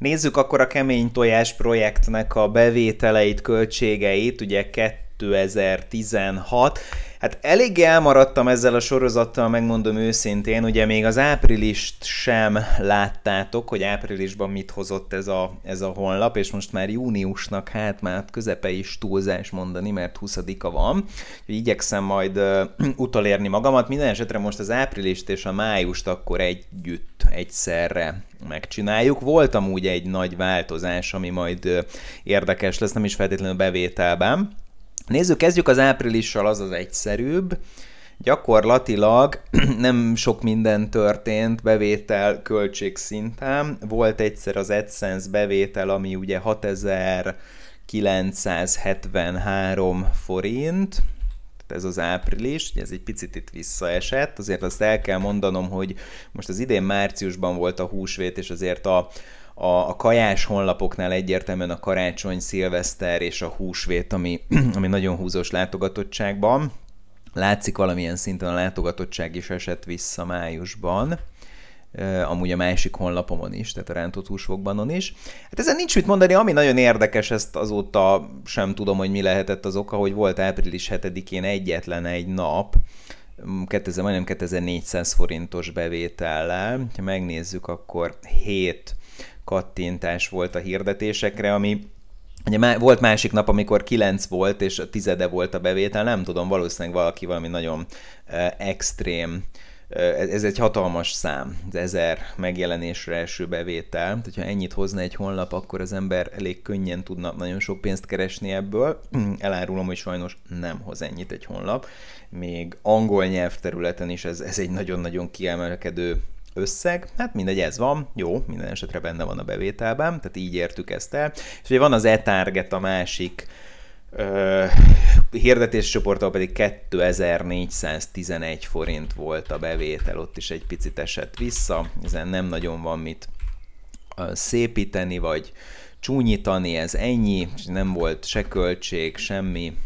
Nézzük akkor a kemény tojás projektnek a bevételeit, költségeit, ugye 2016 Hát eléggé elmaradtam ezzel a sorozattal, megmondom őszintén, ugye még az áprilist sem láttátok, hogy áprilisban mit hozott ez a, ez a honlap, és most már júniusnak hát már közepe is túlzás mondani, mert 20-a van, igyekszem majd uh, utalérni magamat. Minden esetre most az áprilist és a májust akkor együtt, egyszerre megcsináljuk. Voltam úgy egy nagy változás, ami majd uh, érdekes lesz, nem is feltétlenül bevételben, Nézzük, kezdjük az áprilissal, az az egyszerűbb. Gyakorlatilag nem sok minden történt bevétel költség szinten. Volt egyszer az AdSense bevétel, ami ugye 6973 forint, ez az április, ugye ez egy picit itt visszaesett, azért azt el kell mondanom, hogy most az idén márciusban volt a húsvét, és azért a, a, a kajás honlapoknál egyértelműen a karácsony, szilveszter és a húsvét, ami, ami nagyon húzós látogatottságban. Látszik valamilyen szinten a látogatottság is esett vissza májusban amúgy a másik honlapomon is, tehát a rántott húsvokbanon is. Hát ezen nincs mit mondani, ami nagyon érdekes, ezt azóta sem tudom, hogy mi lehetett az oka, hogy volt április 7-én egyetlen egy nap, 2000, majdnem 2400 forintos bevétellel. Ha megnézzük, akkor 7 kattintás volt a hirdetésekre, ami Ugye volt másik nap, amikor 9 volt, és a tizede volt a bevétel, nem tudom, valószínűleg valaki valami nagyon uh, extrém ez egy hatalmas szám, az ezer megjelenésre első bevétel. Tehát, ha ennyit hozna egy honlap, akkor az ember elég könnyen tudna nagyon sok pénzt keresni ebből. Elárulom, hogy sajnos nem hoz ennyit egy honlap. Még angol nyelvterületen is ez, ez egy nagyon-nagyon kiemelkedő összeg, hát mindegy, ez van, jó, minden esetre benne van a bevételben, tehát így értük ezt el. És ugye van az e-target a másik hirdetéscsoporttól pedig 2411 forint volt a bevétel, ott is egy picit esett vissza, ezen nem nagyon van mit szépíteni, vagy csúnyítani, ez ennyi, nem volt se költség, semmi,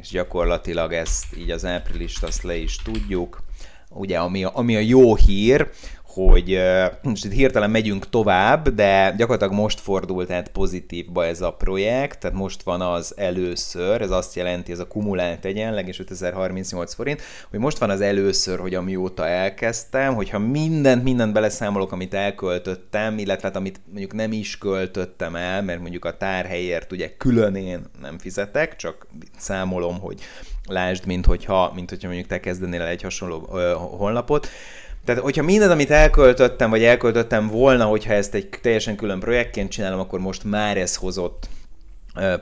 és gyakorlatilag ezt így az áprilist azt le is tudjuk. Ugye, ami a, ami a jó hír, hogy most itt hirtelen megyünk tovább, de gyakorlatilag most fordult át pozitívba ez a projekt, tehát most van az először, ez azt jelenti, ez a kumulált egyenleg, és 5038 forint, hogy most van az először, hogy amióta elkezdtem, hogyha mindent, mindent beleszámolok, amit elköltöttem, illetve hát amit mondjuk nem is költöttem el, mert mondjuk a tárhelyért ugye külön én nem fizetek, csak számolom, hogy lásd, mint hogyha, mint hogyha mondjuk te kezdenél el egy hasonló ö, honlapot, tehát, hogyha mindaz, amit elköltöttem, vagy elköltöttem volna, hogyha ezt egy teljesen külön projektként csinálom, akkor most már ez hozott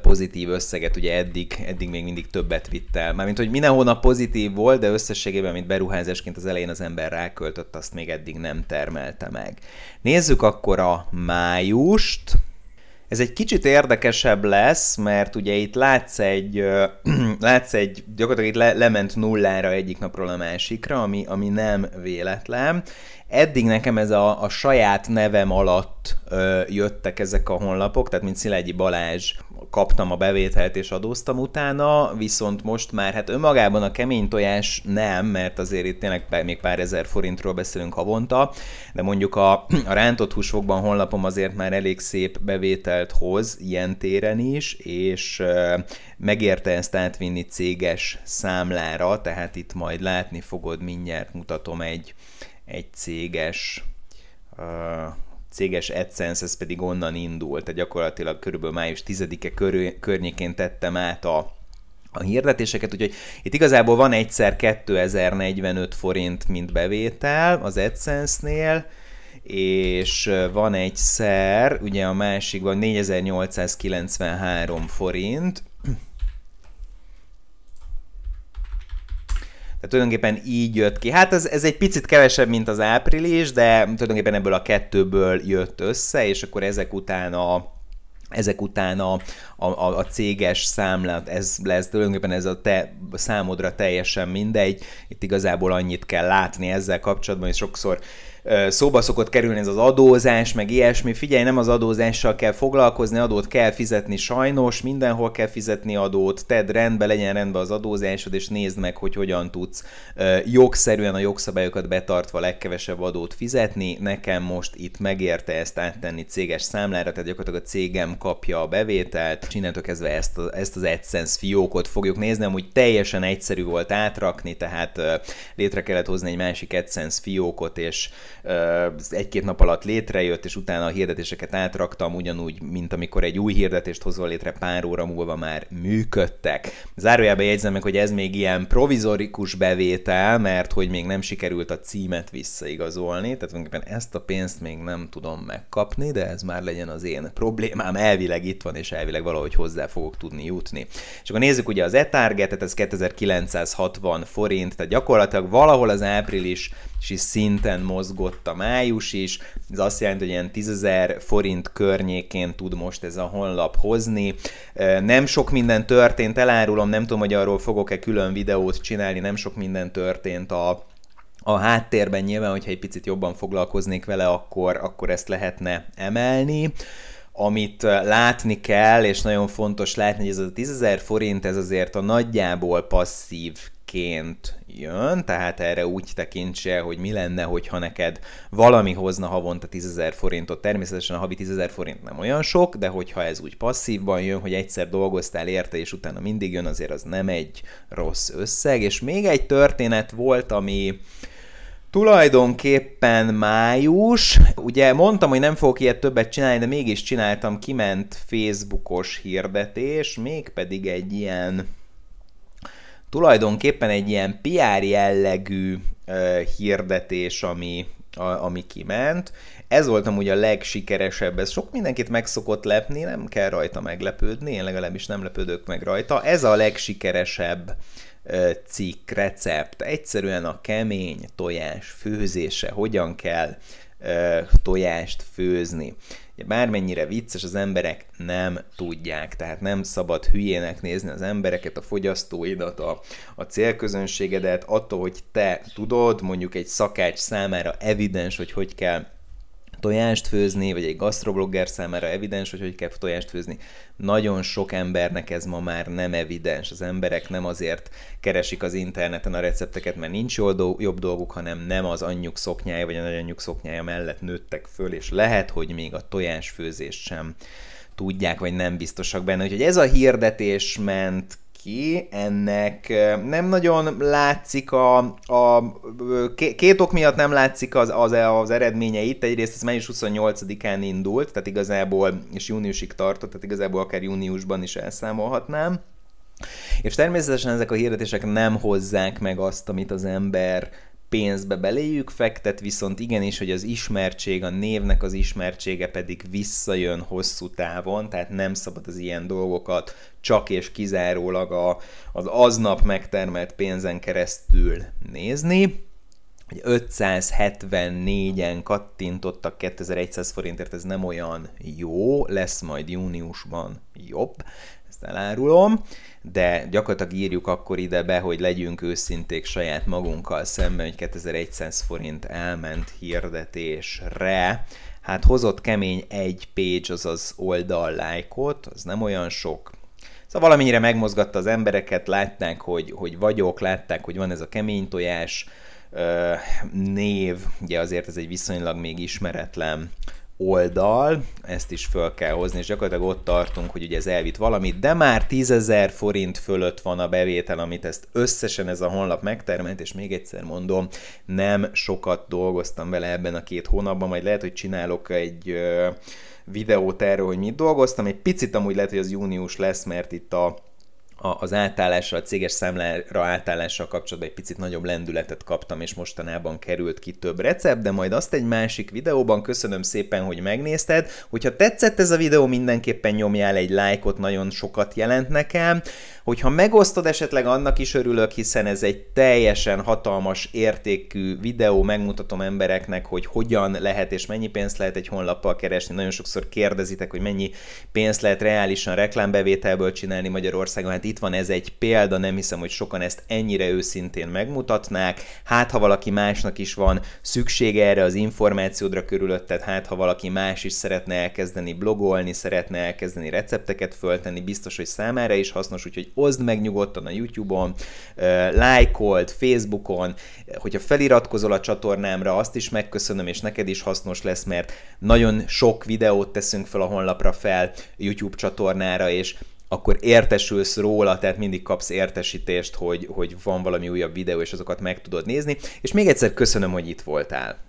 pozitív összeget, ugye eddig, eddig még mindig többet vitt el. Mármint, hogy minden hónap pozitív volt, de összességében, mint beruházásként az elején az ember ráköltött, azt még eddig nem termelte meg. Nézzük akkor a májust. Ez egy kicsit érdekesebb lesz, mert ugye itt látsz egy, ö, látsz egy gyakorlatilag itt le, lement nullára egyik napról a másikra, ami, ami nem véletlen. Eddig nekem ez a, a saját nevem alatt ö, jöttek ezek a honlapok, tehát mint Szilágyi Balázs kaptam a bevételt és adóztam utána, viszont most már hát önmagában a kemény tojás nem, mert azért itt tényleg még pár ezer forintról beszélünk havonta, de mondjuk a, a rántott húsfokban honlapom azért már elég szép bevételt hoz ilyen téren is, és ö, megérte ezt átvinni céges számlára, tehát itt majd látni fogod, mindjárt mutatom egy, egy céges céges AdSense, ez pedig onnan indult, tehát gyakorlatilag körülbelül május 10-e körül, környékén tettem át a, a hirdetéseket, úgyhogy itt igazából van egyszer 2045 forint, mint bevétel az AdSense-nél, és van egyszer, ugye a másik van 4893 forint, Tehát tulajdonképpen így jött ki. Hát ez, ez egy picit kevesebb, mint az április, de tulajdonképpen ebből a kettőből jött össze, és akkor ezek után a ezek után a, a, a, céges számlát, ez lesz tulajdonképpen ez a te számodra teljesen mindegy, itt igazából annyit kell látni ezzel kapcsolatban, és sokszor szóba szokott kerülni ez az adózás, meg ilyesmi. Figyelj, nem az adózással kell foglalkozni, adót kell fizetni sajnos, mindenhol kell fizetni adót, tedd rendbe, legyen rendbe az adózásod, és nézd meg, hogy hogyan tudsz jogszerűen a jogszabályokat betartva legkevesebb adót fizetni. Nekem most itt megérte ezt áttenni céges számlára, tehát gyakorlatilag a cégem kapja a bevételt, és innentől kezdve ezt, a, ezt az AdSense fiókot fogjuk nézni, amúgy teljesen egyszerű volt átrakni, tehát létre kellett hozni egy másik AdSense fiókot, és egy-két nap alatt létrejött, és utána a hirdetéseket átraktam, ugyanúgy, mint amikor egy új hirdetést hozol létre, pár óra múlva már működtek. Zárójában jegyzem meg, hogy ez még ilyen provizorikus bevétel, mert hogy még nem sikerült a címet visszaigazolni, tehát tulajdonképpen ezt a pénzt még nem tudom megkapni, de ez már legyen az én problémám, elvileg itt van, és elvileg valahogy hozzá fogok tudni jutni. És akkor nézzük ugye az e ez 2960 forint, tehát gyakorlatilag valahol az áprilisi szinten mozgó ott a május is, ez azt jelenti, hogy ilyen 10 forint környékén tud most ez a honlap hozni. Nem sok minden történt, elárulom, nem tudom, hogy arról fogok-e külön videót csinálni, nem sok minden történt a a háttérben nyilván, hogyha egy picit jobban foglalkoznék vele, akkor, akkor ezt lehetne emelni amit látni kell, és nagyon fontos látni, hogy ez a 10.000 forint, ez azért a nagyjából passzív ként jön, tehát erre úgy tekintse, hogy mi lenne, hogyha neked valami hozna havonta 10.000 forintot, természetesen a havi 10.000 forint nem olyan sok, de hogyha ez úgy passzívban jön, hogy egyszer dolgoztál érte, és utána mindig jön, azért az nem egy rossz összeg, és még egy történet volt, ami tulajdonképpen május, ugye mondtam, hogy nem fogok ilyet többet csinálni, de mégis csináltam, kiment Facebookos hirdetés, mégpedig egy ilyen tulajdonképpen egy ilyen PR jellegű hirdetés, ami, a, ami kiment. Ez volt amúgy a legsikeresebb, ez sok mindenkit meg szokott lepni, nem kell rajta meglepődni, én legalábbis nem lepődök meg rajta. Ez a legsikeresebb ö, cikk, recept. Egyszerűen a kemény tojás főzése, hogyan kell tojást főzni. Ugye bármennyire vicces, az emberek nem tudják, tehát nem szabad hülyének nézni az embereket, a fogyasztóidat, a, a célközönségedet, attól, hogy te tudod, mondjuk egy szakács számára evidens, hogy hogy kell tojást főzni, vagy egy gasztroblogger számára evidens, hogy hogy kell tojást főzni. Nagyon sok embernek ez ma már nem evidens. Az emberek nem azért keresik az interneten a recepteket, mert nincs jobb dolguk, hanem nem az anyjuk szoknyája, vagy a nagyanyjuk szoknyája mellett nőttek föl, és lehet, hogy még a tojásfőzést sem tudják, vagy nem biztosak benne. Úgyhogy ez a hirdetés ment ki, ennek nem nagyon látszik a, a két ok miatt nem látszik az, az, az eredménye itt, egyrészt ez május 28-án indult, tehát igazából, és júniusig tartott, tehát igazából akár júniusban is elszámolhatnám. És természetesen ezek a hirdetések nem hozzák meg azt, amit az ember pénzbe beléjük fektet, viszont igenis, hogy az ismertség, a névnek az ismertsége pedig visszajön hosszú távon, tehát nem szabad az ilyen dolgokat csak és kizárólag a, az aznap megtermelt pénzen keresztül nézni. 574-en kattintottak 2100 forintért, ez nem olyan jó, lesz majd júniusban jobb, ezt elárulom, de gyakorlatilag írjuk akkor ide be, hogy legyünk őszinték saját magunkkal szemben, hogy 2100 forint elment hirdetésre. Hát hozott kemény egy page, azaz oldal lájkot, az nem olyan sok, Szóval valamennyire megmozgatta az embereket, látták, hogy, hogy vagyok, látták, hogy van ez a kemény tojás, név, ugye azért ez egy viszonylag még ismeretlen oldal, ezt is föl kell hozni, és gyakorlatilag ott tartunk, hogy ugye ez elvitt valamit, de már 10.000 forint fölött van a bevétel, amit ezt összesen ez a honlap megtermelt, és még egyszer mondom, nem sokat dolgoztam vele ebben a két hónapban, majd lehet, hogy csinálok egy videót erről, hogy mit dolgoztam, egy picit amúgy lehet, hogy az június lesz, mert itt a az átállásra, a céges számlára átállással kapcsolatban egy picit nagyobb lendületet kaptam, és mostanában került ki több recept, de majd azt egy másik videóban köszönöm szépen, hogy megnézted. Hogyha tetszett ez a videó, mindenképpen nyomjál egy lájkot, nagyon sokat jelent nekem. Hogyha megosztod, esetleg annak is örülök, hiszen ez egy teljesen hatalmas értékű videó, megmutatom embereknek, hogy hogyan lehet és mennyi pénzt lehet egy honlappal keresni. Nagyon sokszor kérdezitek, hogy mennyi pénzt lehet reálisan reklámbevételből csinálni Magyarországon, hát itt van ez egy példa, nem hiszem, hogy sokan ezt ennyire őszintén megmutatnák. Hát, ha valaki másnak is van szüksége erre az információdra körülötted, hát, ha valaki más is szeretne elkezdeni blogolni, szeretne elkezdeni recepteket föltenni, biztos, hogy számára is hasznos, úgyhogy oszd meg nyugodtan a YouTube-on, lájkold, Facebookon, hogyha feliratkozol a csatornámra, azt is megköszönöm, és neked is hasznos lesz, mert nagyon sok videót teszünk fel a honlapra fel, YouTube csatornára, és akkor értesülsz róla, tehát mindig kapsz értesítést, hogy, hogy van valami újabb videó, és azokat meg tudod nézni. És még egyszer köszönöm, hogy itt voltál.